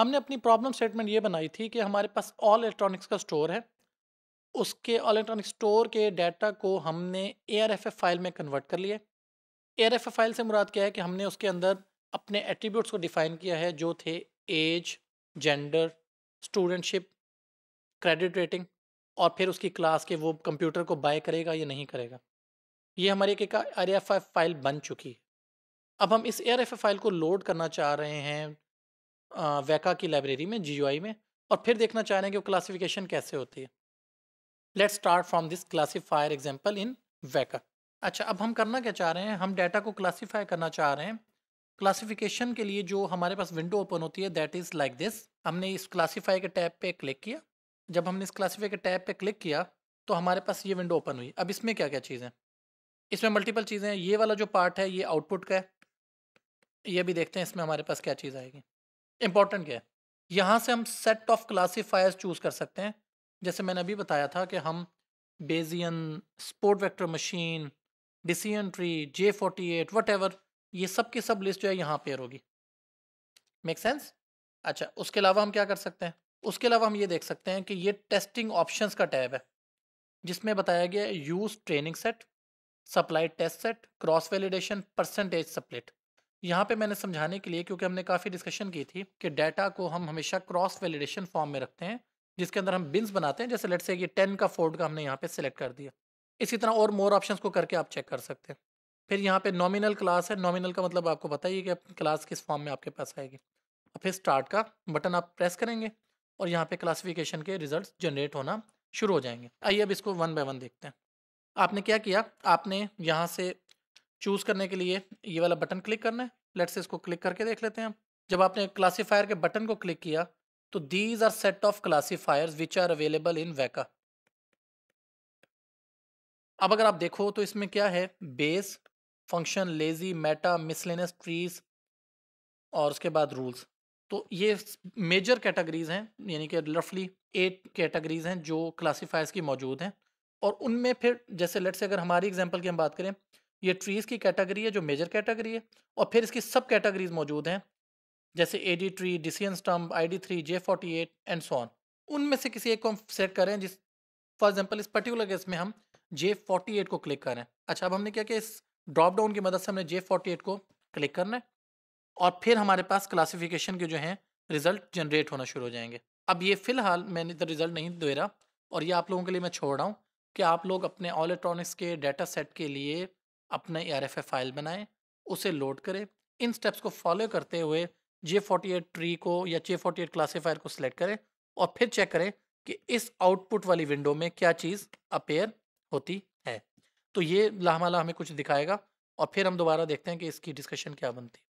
हमने अपनी problem statement ये बनाई थी कि हमारे पास ऑल इलेक्ट्रॉनिक्स का स्टोर है उसके ऑल इलेक्ट्रॉनिक स्टोर के डाटा को हमने ए फाइल में कन्वर्ट कर लिया ए फाइल से मुराद क्या है कि हमने उसके अंदर अपने एट्रीब्यूट्स को डिफ़ाइन किया है जो थे age gender studentship credit rating और फिर उसकी क्लास के वो कंप्यूटर को बाय करेगा या नहीं करेगा ये हमारी एक आर एफ फाइल बन चुकी है अब हम इस एफ एफ फाइल को लोड करना चाह रहे हैं वैका की लाइब्रेरी में जी में और फिर देखना चाह रहे हैं कि वो क्लासिफिकेशन कैसे होती है let start from this classifier example in Weka अच्छा अब हम करना क्या चाह रहे हैं हम डाटा को क्लासीफाई करना चाह रहे हैं क्लासिफिकेशन के लिए जो हमारे पास विंडो ओपन होती है दैट इज़ लाइक दिस हमने इस क्लासीफाई के टैब पे क्लिक किया जब हमने इस क्लासीफाई के टैब पे क्लिक किया तो हमारे पास ये विंडो ओपन हुई अब इसमें क्या क्या चीज़ें इसमें मल्टीपल चीज़ें हैं ये वाला जो पार्ट है ये आउटपुट का है ये भी देखते हैं इसमें हमारे पास क्या चीज़ आएगी इंपॉर्टेंट क्या है यहाँ से हम सेट ऑफ क्लासीफायर्स चूज़ कर सकते हैं जैसे मैंने अभी बताया था कि हम Bayesian support vector machine decision tree J forty eight whatever ये सब की सब लिस्ट जो है यहाँ पेयर होगी मेक सेंस अच्छा उसके अलावा हम क्या कर सकते हैं उसके अलावा हम ये देख सकते हैं कि ये टेस्टिंग ऑप्शंस का टैब है जिसमें बताया गया use training set supply test set cross validation percentage split यहाँ पे मैंने समझाने के लिए क्योंकि हमने काफ़ी डिस्कशन की थी कि डाटा को हम हमेशा क्रॉस वैलिडेशन फॉर्म में रखते हैं जिसके अंदर हम बिन्स बनाते हैं जैसे लेट से ये टेन का फोर्ड का हमने यहाँ पे सिलेक्ट कर दिया इसी तरह और मोर ऑप्शंस को करके आप चेक कर सकते हैं फिर यहाँ पे नॉमिनल क्लास है नॉमिनल का मतलब आपको पता ही कि क्लास किस फॉर्म में आपके पास आएगी और फिर स्टार्ट का बटन आप प्रेस करेंगे और यहाँ पे क्लासिफिकेशन के रिजल्ट जनरेट होना शुरू हो जाएंगे आइए अब इसको वन बाय वन देखते हैं आपने क्या किया आपने यहाँ से चूज़ करने के लिए ये वाला बटन क्लिक करना है लेट्स इसको क्लिक करके देख लेते हैं जब आपने क्लासीफायर के बटन को क्लिक किया तो these are set of classifier which are available in Weka अब अगर आप देखो तो इसमें क्या है Bayes function lazy meta miscellaneous trees और उसके बाद रूल्स तो ये मेजर कैटेगरीज हैं यानी कि रफली एट कैटेगरीज हैं जो क्लासीफायर्स की मौजूद हैं और उनमें फिर जैसे लेट्स अगर हमारी एग्जांपल की हम बात करें ये ट्रीज़ की कैटेगरी है जो मेजर कैटेगरी है और फिर इसकी सब कैटेगरीज मौजूद हैं जैसे A D tree decision stump I D three J forty eight and so on उनमें से किसी एक को हम सेट करें जिस फॉर एग्जाम्पल इस पर्टिकुलर केस में हम जे फोर्टी एट को क्लिक करें अच्छा अब हमने क्या किया इस ड्रॉप डाउन की मदद से हमने जे फोर्टी एट को क्लिक करना है और फिर हमारे पास क्लासिफिकेशन के जो हैं रिजल्ट जनरेट होना शुरू हो जाएंगे अब ये फ़िलहाल मैंने तो रिज़ल्ट नहीं दे रहा और ये आप लोगों के लिए मैं छोड़ रहा हूँ कि आप लोग अपने ऑल इलेक्ट्रॉनिक्स के डाटा सेट के लिए अपने ए फाइल बनाए उसे लोड करें इन स्टेप्स को फॉलो करते हुए जे फोर्टी ट्री को या जे फोर्टी क्लासीफायर को सिलेक्ट करें और फिर चेक करें कि इस आउटपुट वाली विंडो में क्या चीज़ अपेयर होती है तो ये लाहमाला हमें कुछ दिखाएगा और फिर हम दोबारा देखते हैं कि इसकी डिस्कशन क्या बनती है